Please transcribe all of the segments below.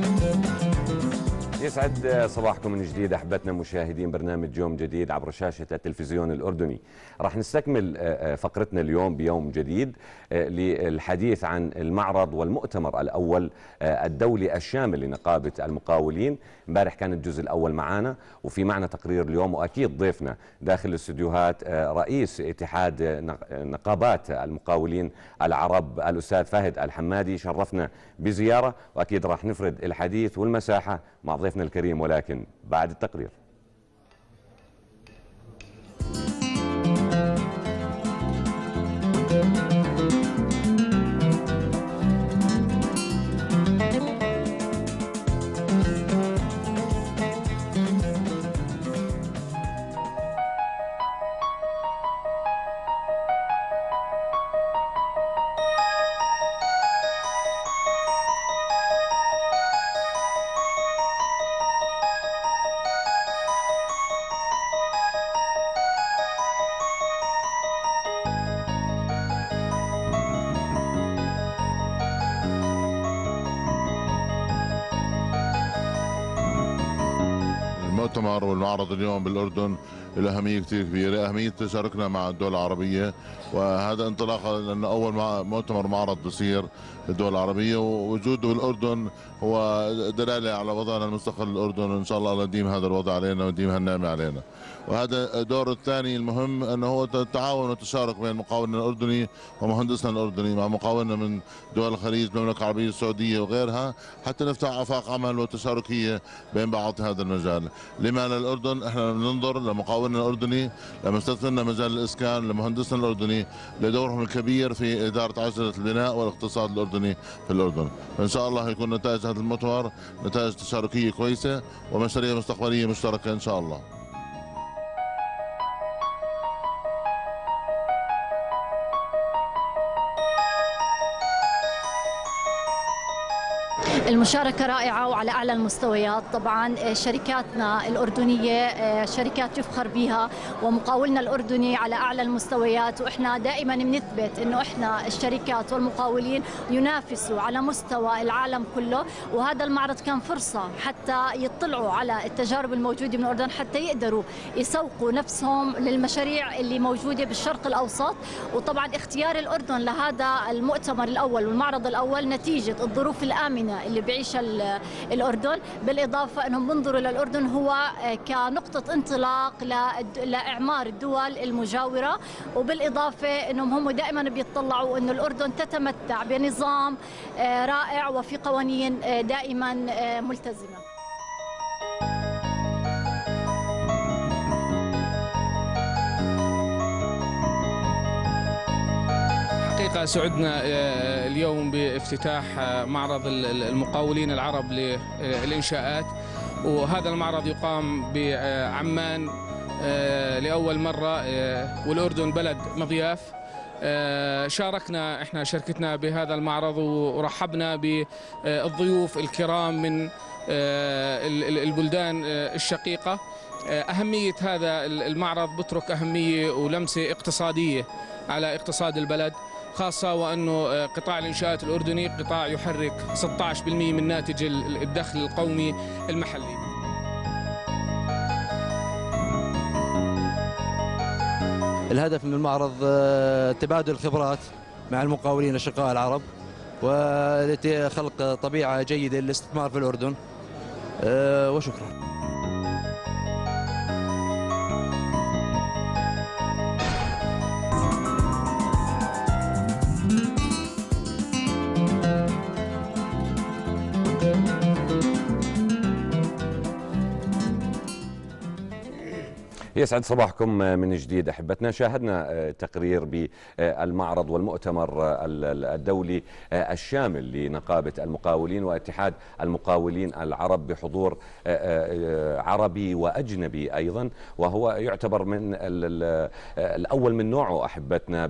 Música يسعد صباحكم من جديد احبتنا مشاهدين برنامج يوم جديد عبر شاشه التلفزيون الاردني. راح نستكمل آه، آه، فقرتنا اليوم بيوم جديد آه، للحديث عن المعرض والمؤتمر الاول الدولي الشامل لنقابه المقاولين، امبارح كان الجزء الاول معنا وفي معنا تقرير اليوم واكيد ضيفنا داخل الاستديوهات رئيس اتحاد نقابات المقاولين العرب الاستاذ فهد الحمادي شرفنا بزياره واكيد راح نفرد الحديث والمساحه مع ضيفنا الكريم ولكن بعد التقرير thank you استثمار والمعرض اليوم بالاردن له اهميه كثير كبيره، اهميه تشاركنا مع الدول العربيه وهذا انطلاقا لانه اول مؤتمر معرض بصير بالدول العربيه ووجوده بالاردن هو دلاله على وضعنا المستقل الاردن وان شاء الله الله يديم هذا الوضع علينا ويديم هالنعمه علينا. وهذا الدور الثاني المهم انه هو التعاون والتشارك بين مقاولنا الاردني ومهندسنا الاردني مع مقاولنا من دول الخليج المملكه العربيه السعوديه وغيرها حتى نفتح افاق عمل وتشاركيه بين بعض هذا المجال. معنا الاردن احنا ننظر لمقاولنا الاردني لمستثمرنا مجال الاسكان لمهندسنا الاردني لدورهم الكبير في اداره عجله البناء والاقتصاد الاردني في الاردن ان شاء الله يكون نتائج هذا المؤتمر نتائج تشاركيه كويسه ومشاريع مستقبليه مشتركه ان شاء الله المشاركة رائعة وعلى أعلى المستويات طبعا آه، شركاتنا الأردنية آه، شركات يفخر بها ومقاولنا الأردني على أعلى المستويات وإحنا دائما بنثبت أنه إحنا الشركات والمقاولين ينافسوا على مستوى العالم كله وهذا المعرض كان فرصة حتى يطلعوا على التجارب الموجودة من الأردن حتى يقدروا يسوقوا نفسهم للمشاريع اللي موجودة بالشرق الأوسط وطبعا اختيار الأردن لهذا المؤتمر الأول والمعرض الأول نتيجة الظروف الآمنة اللي بيعيشها الاردن بالاضافه انهم بنظروا للاردن هو آه، كنقطه انطلاق لاعمار الدول المجاوره وبالاضافه انهم هم دائما بيطلعوا انه الاردن تتمتع بنظام آه، رائع وفي قوانين آه، دائما ملتزمه الحقيقة سعدنا آه، اليوم بافتتاح آه، معرض المقاولين العرب للإنشاءات آه، وهذا المعرض يقام بعمان لأول مرة والأردن بلد مضياف شاركنا احنا شركتنا بهذا المعرض ورحبنا بالضيوف الكرام من البلدان الشقيقة أهمية هذا المعرض بترك أهمية ولمسة اقتصادية على اقتصاد البلد خاصة وأنه آه، قطاع الإنشاءات الأردني قطاع يحرك 16% من ناتج الدخل القومي المحلي الهدف من المعرض آه، تبادل الخبرات مع المقاولين الشقاء العرب وخلق طبيعة جيدة للاستثمار في الأردن آه، وشكرا يسعد صباحكم آه، من جديد احبتنا شاهدنا آه، تقرير بالمعرض والمؤتمر آه، الدولي الشامل لنقابه المقاولين واتحاد المقاولين العرب بحضور عربي واجنبي ايضا وهو يعتبر من الاول من نوعه احبتنا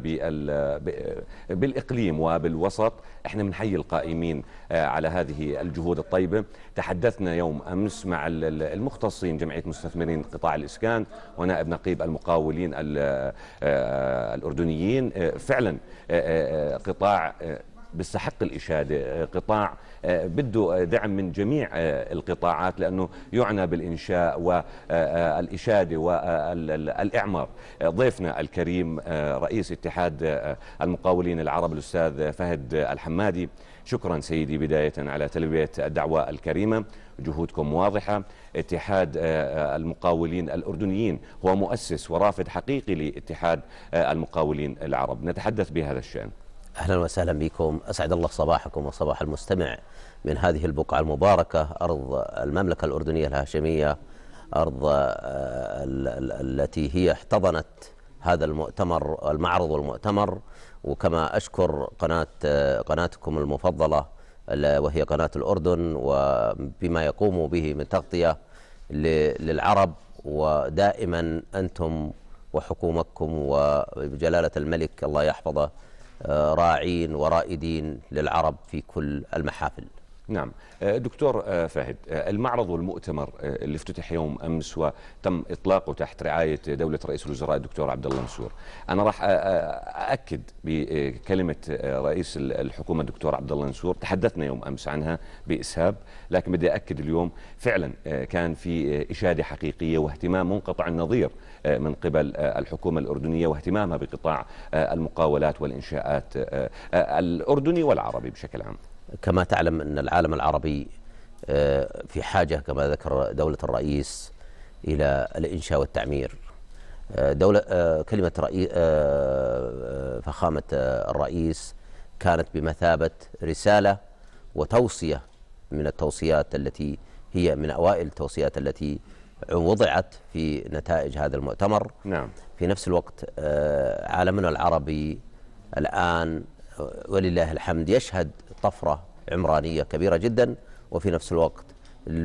بالاقليم وبالوسط احنا بنحيي القائمين على هذه الجهود الطيبه تحدثنا يوم امس مع المختصين جمعيه مستثمرين قطاع الاسكان ونائب نقيب المقاولين آه، آه، الأردنيين آه، فعلا قطاع بيستحق الإشادة آه، قطاع آه، بده آه، دعم من جميع القطاعات لأنه يعنى بالإنشاء والإشادة والإعمار ضيفنا الكريم رئيس اتحاد المقاولين العرب الأستاذ فهد الحمادي شكرا سيدي بداية على تلبية الدعوة الكريمة جهودكم واضحة اتحاد المقاولين الأردنيين هو مؤسس ورافد حقيقي لاتحاد المقاولين العرب نتحدث بهذا الشأن أهلا وسهلا بكم أسعد الله صباحكم وصباح المستمع من هذه البقعة المباركة أرض المملكة الأردنية الهاشمية أرض آه، التي هي احتضنت هذا المؤتمر المعرض والمؤتمر وكما أشكر قناة آه، قناتكم المفضلة وهي قناة الأردن وبما يقوم به من تغطية للعرب ودائما أنتم وحكومتكم وجلالة الملك الله يحفظه راعين ورائدين للعرب في كل المحافل نعم آه، دكتور آه، فهد آه، المعرض والمؤتمر اللي افتتح يوم امس وتم اطلاقه تحت رعايه دوله رئيس الوزراء الدكتور عبد الله منصور انا راح اكد بكلمه رئيس الحكومه الدكتور عبد الله منصور تحدثنا يوم امس عنها باسهاب لكن بدي اكد اليوم فعلا كان في اشاده حقيقيه واهتمام منقطع النظير من قبل الحكومه الاردنيه واهتمامها بقطاع المقاولات والانشاءات الاردني والعربي بشكل عام كما تعلم أن العالم العربي آه، في حاجة كما ذكر دولة الرئيس إلى الإنشاء والتعمير آه، دولة آه، كلمة فخامة الرئيس كانت بمثابة رسالة وتوصية من التوصيات التي هي من أوائل التوصيات التي وضعت في نتائج هذا المؤتمر نعم. في نفس الوقت عالمنا العربي الآن ولله الحمد يشهد طفرة عمرانية كبيرة جدا وفي نفس الوقت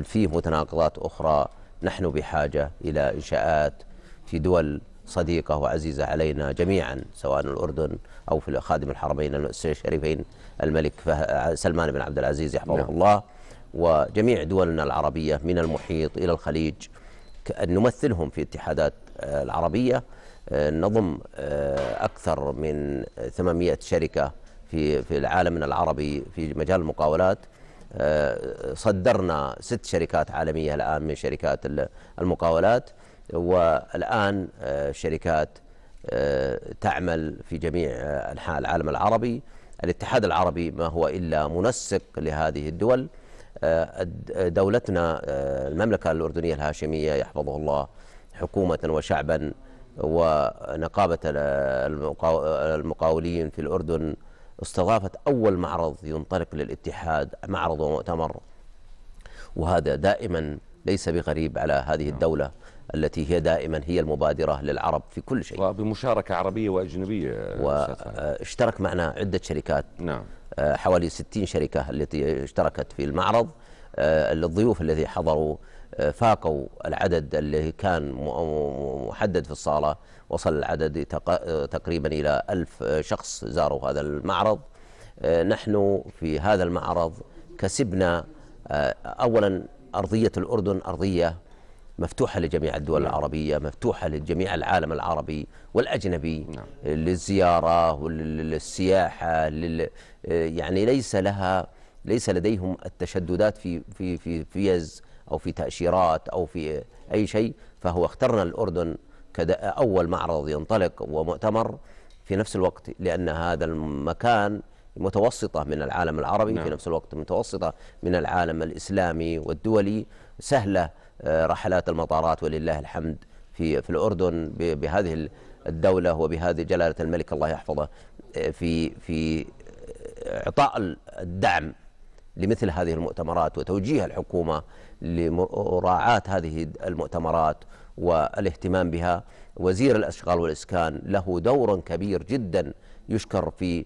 فيه متناقضات أخرى نحن بحاجة إلى إنشاءات في دول صديقة وعزيزة علينا جميعا سواء الأردن أو في خادم الحرمين الشريفين الملك سلمان بن عبد العزيز يحفظه نعم. الله وجميع دولنا العربية من المحيط إلى الخليج أن نمثلهم في اتحادات آه، العربية آه، نضم آه، أكثر من 800 شركة في في العالم العربي في مجال المقاولات آه، صدرنا ست شركات عالمية الآن من شركات المقاولات والآن الشركات آه، آه، تعمل في جميع أنحاء العالم العربي الاتحاد العربي ما هو إلا منسق لهذه الدول دولتنا المملكة الأردنية الهاشمية يحفظه الله حكومة وشعبا ونقابة المقاولين في الأردن استضافت أول معرض ينطلق للاتحاد معرض ومؤتمر وهذا دائما ليس بغريب على هذه نعم. الدولة التي هي دائما هي المبادرة للعرب في كل شيء وبمشاركة عربية وأجنبية واشترك آه، معنا عدة شركات نعم. آه، حوالي 60 شركة التي اشتركت في المعرض آه، الضيوف الذي حضروا فاقوا العدد اللي كان محدد في الصالة وصل العدد تقريبا إلى ألف شخص زاروا هذا المعرض آه، نحن في هذا المعرض كسبنا آه، أولا أرضية الأردن أرضية مفتوحة لجميع الدول نعم. العربية مفتوحة لجميع العالم العربي والأجنبي نعم. للزيارة وللسياحة لل... آه، يعني ليس لها ليس لديهم التشددات في في في فيز أو في تأشيرات أو في أي شيء فهو اخترنا الأردن كأول معرض ينطلق ومؤتمر في نفس الوقت لأن هذا المكان متوسطة من العالم العربي نعم. في نفس الوقت متوسطة من العالم الإسلامي والدولي سهلة آه، رحلات المطارات ولله الحمد في في الأردن بهذه الدولة وبهذه جلالة الملك الله يحفظه آه، في في آه، إعطاء الدعم لمثل هذه المؤتمرات وتوجيه الحكومة لمراعاة هذه المؤتمرات والاهتمام بها وزير الأشغال والإسكان له دور كبير جدا يشكر في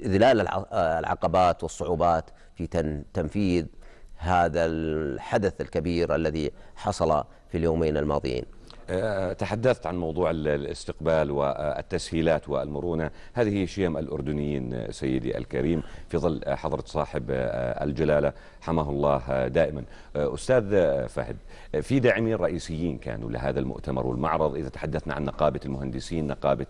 إذلال العقبات والصعوبات في تنفيذ هذا الحدث الكبير الذي حصل في اليومين الماضيين آه، تحدثت عن موضوع الاستقبال والتسهيلات والمرونة هذه شيم الأردنيين سيدي الكريم في ظل حضرة صاحب آه، الجلالة حماه الله آه، دائما أستاذ فهد في داعمين رئيسيين كانوا لهذا المؤتمر والمعرض إذا تحدثنا عن نقابة المهندسين نقابة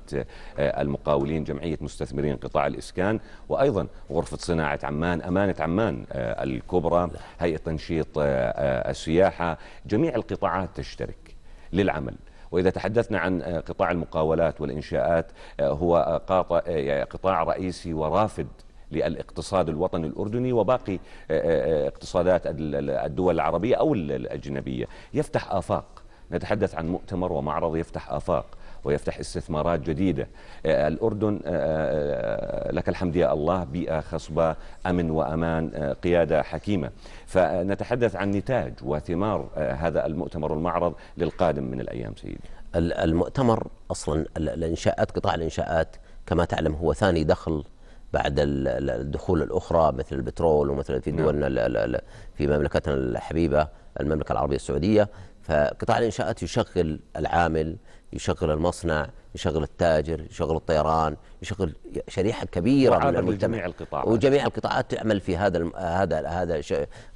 المقاولين جمعية مستثمرين قطاع الإسكان وأيضا غرفة صناعة عمان أمانة عمان الكبرى هيئة تنشيط السياحة جميع القطاعات تشترك للعمل وإذا تحدثنا عن آه، قطاع المقاولات والإنشاءات آه، هو آه، يعني قطاع رئيسي ورافد للاقتصاد الوطني الأردني وباقي اقتصادات الدول العربية أو الأجنبية يفتح آفاق نتحدث عن مؤتمر ومعرض يفتح آفاق ويفتح استثمارات جديدة آه، آه، الأردن آه، لك الحمد يا الله بيئة خصبة أمن وأمان قيادة حكيمة فنتحدث عن نتاج وثمار هذا المؤتمر والمعرض للقادم من الأيام سيدي المؤتمر أصلا الإنشاءات قطاع الإنشاءات كما تعلم هو ثاني دخل بعد الدخول الاخرى مثل البترول ومثل في نعم. دولنا في مملكتنا الحبيبه المملكه العربيه السعوديه فقطاع الانشاءات يشغل العامل يشغل المصنع يشغل التاجر يشغل الطيران يشغل شريحه كبيره من المجتمع جميع القطاعات وجميع القطاعات تعمل في هذا هذا هذا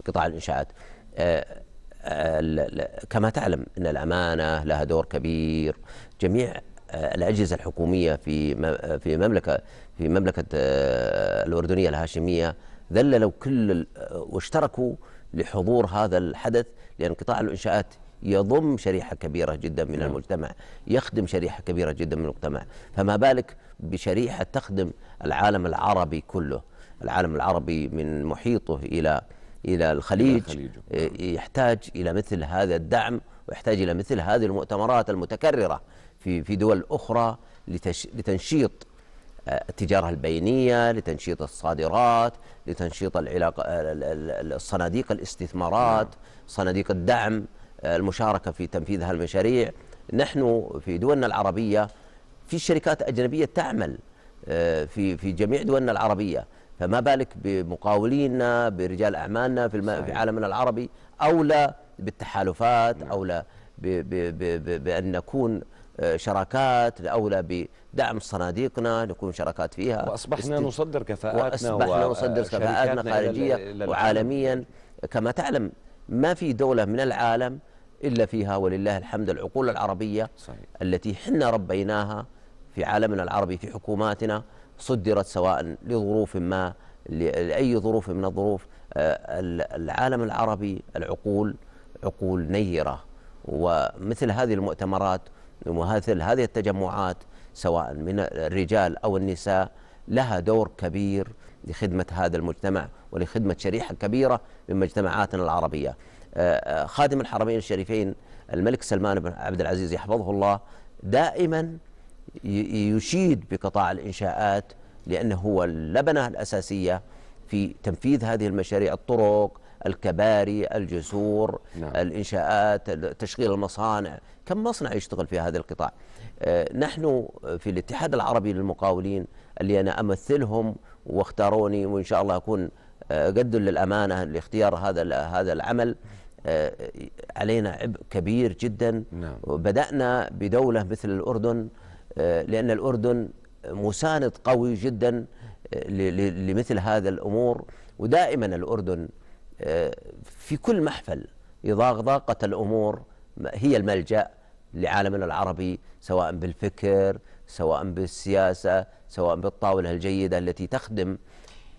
قطاع الانشاءات آه، آه، كما تعلم ان الامانه لها دور كبير جميع آه، الاجهزه الحكوميه في في مملكه في مملكه الاردنيه الهاشميه ذللوا كل واشتركوا لحضور هذا الحدث لان قطاع الانشاءات يضم شريحة كبيرة جدا من نعم. المجتمع يخدم شريحة كبيرة جدا من المجتمع فما بالك بشريحة تخدم العالم العربي كله العالم العربي من محيطه إلى إلى الخليج, الخليج. آه، نعم. يحتاج إلى مثل هذا الدعم ويحتاج إلى مثل هذه المؤتمرات المتكررة في في دول أخرى لتنشيط آه، التجارة البينية لتنشيط الصادرات لتنشيط العلاقة آه، الصناديق الاستثمارات نعم. صناديق الدعم المشاركة في تنفيذ هالمشاريع نحن في دولنا العربية في شركات أجنبية تعمل آه، في في جميع دولنا العربية فما بالك بمقاولينا برجال أعمالنا في, في عالمنا العربي أولى بالتحالفات نعم. أولى بـ بـ بـ بأن نكون آه، شراكات أولى بدعم صناديقنا نكون شراكات فيها وأصبحنا است... نصدر كفاءاتنا وأصبحنا نصدر كفاءاتنا خارجية وعالميا كما تعلم ما في دولة من العالم إلا فيها ولله الحمد العقول العربية صحيح. التي حنا ربيناها في عالمنا العربي في حكوماتنا صدرت سواء لظروف ما لأي ظروف من الظروف آه، العالم العربي العقول عقول نيرة ومثل هذه المؤتمرات ومثل هذه التجمعات سواء من الرجال أو النساء لها دور كبير لخدمة هذا المجتمع ولخدمة شريحة كبيرة من مجتمعاتنا العربية آه، آه، خادم الحرمين الشريفين الملك سلمان بن عبد العزيز يحفظه الله دائما يشيد بقطاع الإنشاءات لأنه هو اللبنة الأساسية في تنفيذ هذه المشاريع الطرق الكباري الجسور نعم. الإنشاءات تشغيل المصانع كم مصنع يشتغل في هذا القطاع آه، نحن في الاتحاد العربي للمقاولين اللي أنا أمثلهم واختاروني وإن شاء الله أكون آه، قد للأمانة لاختيار هذا هذا العمل آه، علينا عبء كبير جدا نعم. بدأنا بدولة مثل الأردن لأن الأردن مساند قوي جدا لمثل هذا الأمور ودائما الأردن في كل محفل إذا ضاقت الأمور هي الملجأ لعالمنا العربي سواء بالفكر سواء بالسياسة سواء بالطاولة الجيدة التي تخدم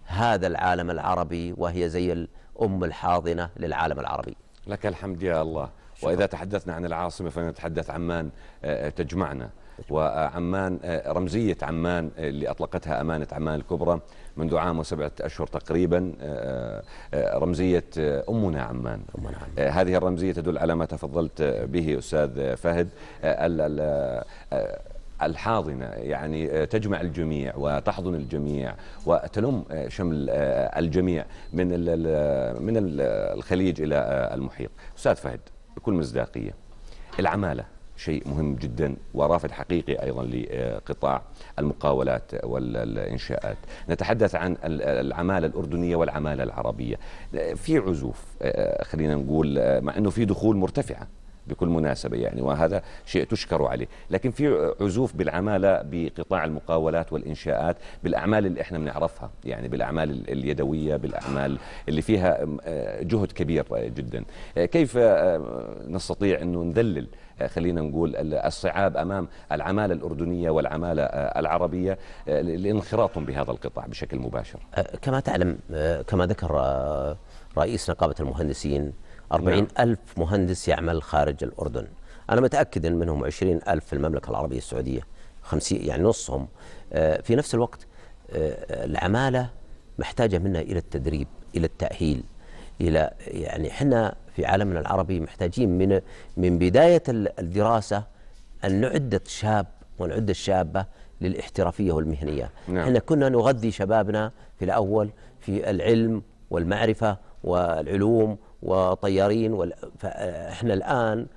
هذا العالم العربي وهي زي الأم الحاضنة للعالم العربي لك الحمد يا الله وإذا تحدثنا عن العاصمة فنتحدث عمان آه، آه، تجمعنا وعمان آه، رمزية عمان آه، اللي أطلقتها أمانة عمان الكبرى منذ عام وسبعة أشهر تقريبا آه، رمزية أمنا عمان, أمنا عمان. هذه الرمزية تدل على ما تفضلت به أستاذ فهد الحاضنة يعني تجمع الجميع وتحضن الجميع وتلم شمل الجميع من من الخليج إلى المحيط أستاذ فهد بكل مصداقية العمالة شيء مهم جدا ورافد حقيقي أيضا لقطاع المقاولات والإنشاءات نتحدث عن العمالة الأردنية والعمالة العربية في عزوف خلينا نقول مع أنه في دخول مرتفعة بكل مناسبة يعني وهذا شيء تشكر عليه لكن في عزوف بالعمالة بقطاع المقاولات والإنشاءات بالأعمال اللي إحنا بنعرفها يعني بالأعمال اليدوية بالأعمال اللي فيها آه، جهد كبير جدا آه، كيف آه، نستطيع أنه نذلل خلينا نقول الصعاب امام العماله الاردنيه والعماله العربيه لانخراطهم بهذا القطاع بشكل مباشر. كما تعلم كما ذكر رئيس نقابه المهندسين 40 نعم. ألف مهندس يعمل خارج الأردن أنا متأكد أن منهم 20 ألف في المملكة العربية السعودية 50 يعني نصهم آه، في نفس الوقت آه، العمالة محتاجة منا إلى التدريب إلى التأهيل إلى يعني إحنا في عالمنا العربي محتاجين من من بداية الدراسة أن نعد الشاب ونعد الشابة للاحترافية والمهنية نعم. إحنا كنا نغذي شبابنا في الأول في العلم والمعرفة والعلوم وطيارين فاحنا الان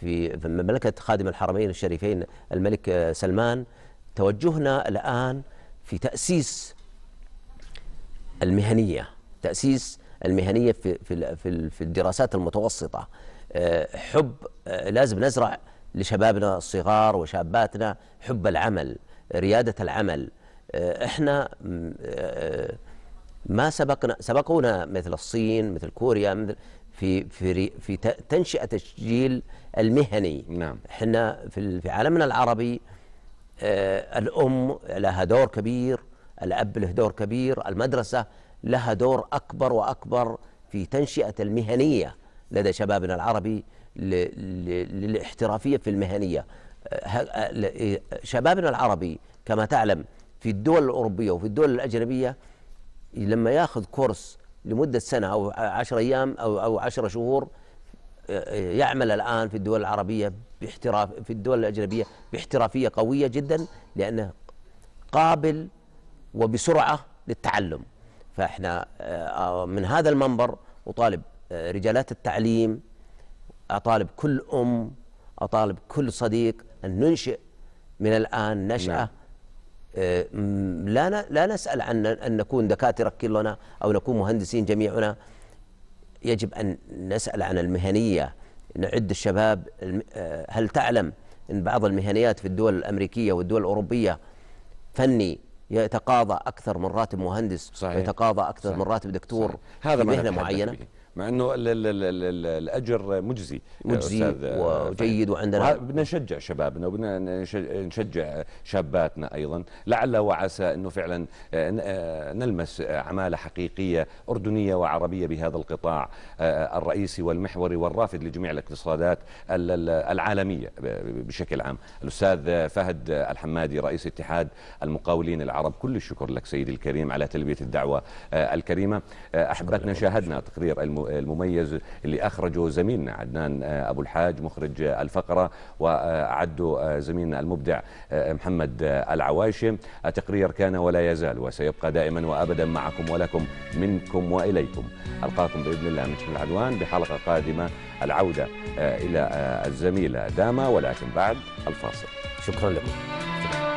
في مملكه خادم الحرمين الشريفين الملك سلمان توجهنا الان في تاسيس المهنيه تاسيس المهنيه في في في الدراسات المتوسطه حب لازم نزرع لشبابنا الصغار وشاباتنا حب العمل رياده العمل احنا ما سبقنا سبقونا مثل الصين مثل كوريا مثل في في في تنشئه الجيل المهني نعم احنا في في عالمنا العربي آه الام لها دور كبير الاب له دور كبير المدرسه لها دور اكبر واكبر في تنشئه المهنيه لدى شبابنا العربي للاحترافيه في المهنيه آه، آه، إيه، شبابنا العربي كما تعلم في الدول الاوروبيه وفي الدول الاجنبيه لما ياخذ كورس لمده سنه او 10 ايام او او 10 شهور يعمل الان في الدول العربيه باحتراف في الدول الاجنبيه باحترافيه قويه جدا لانه قابل وبسرعه للتعلم فاحنا آه، من هذا المنبر اطالب آه، رجالات التعليم اطالب كل ام اطالب كل صديق ان ننشئ من الان نشاه نعم. لا لا نسال عن ان نكون دكاتره كلنا او نكون مهندسين جميعنا يجب ان نسال عن المهنيه نعد الشباب آه، هل تعلم ان بعض المهنيات في الدول الامريكيه والدول الاوروبيه فني يتقاضى اكثر من راتب مهندس صحيح. يتقاضى اكثر صحيح. من راتب دكتور صحيح. هذا في مهنه معينه مع انه الـ الـ الـ الاجر مجزي مجزي آه، وجيد وعندنا بدنا نشجع شبابنا وبدنا نشجع شاباتنا ايضا لعل وعسى انه فعلا آه، آه، نلمس عماله حقيقيه اردنيه وعربيه بهذا القطاع الرئيسي والمحوري والرافد لجميع الاقتصادات العالميه بشكل عام. الاستاذ فهد الحمادي رئيس اتحاد المقاولين العرب كل الشكر لك سيدي الكريم على تلبيه الدعوه الكريمه احبتنا شاهدنا تقرير المميز اللي أخرجه زميلنا عدنان آه، أبو الحاج مخرج آه، الفقرة وأعده آه، زميلنا المبدع محمد العواشم التقرير كان ولا يزال وسيبقى دائما وأبدا معكم ولكم منكم وإليكم ألقاكم بإذن الله من العدوان بحلقة قادمة العودة إلى الزميلة داما ولكن بعد الفاصل شكرا لكم شكرا.